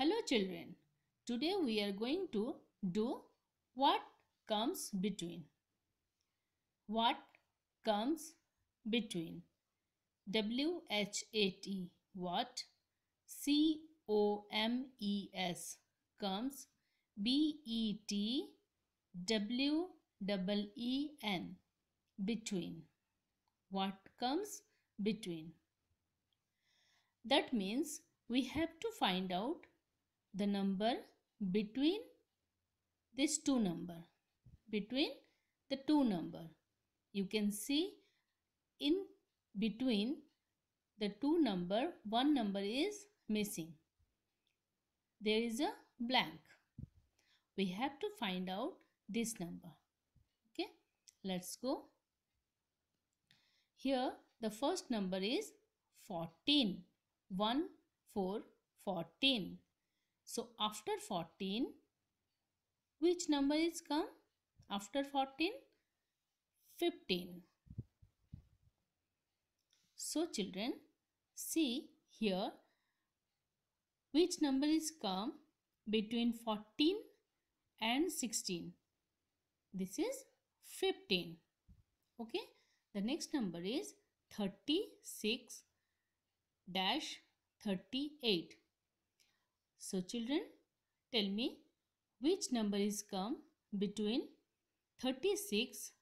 Hello children, today we are going to do what comes between. What comes between. W-H-A-T, what? C-O-M-E-S, comes B-E-T-W-E-E-N, between. What comes between. That means we have to find out the number between this two number between the two number you can see in between the two number one number is missing there is a blank we have to find out this number okay let's go here the first number is 14 1 4 14 so after 14, which number is come? After 14, 15. So children, see here which number is come between 14 and 16. This is 15. Okay. The next number is 36 dash 38. So children, tell me which number is come between 36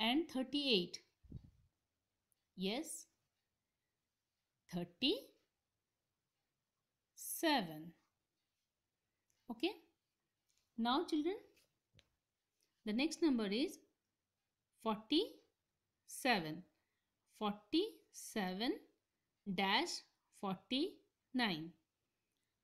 and 38? Yes, 37. Okay. Now children, the next number is 47. 47 dash 49.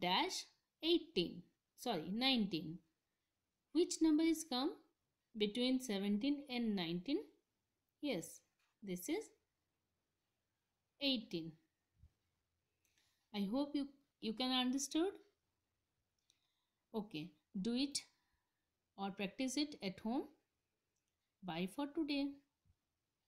dash 18 sorry 19 which number is come between 17 and 19 yes this is 18 i hope you you can understood okay do it or practice it at home bye for today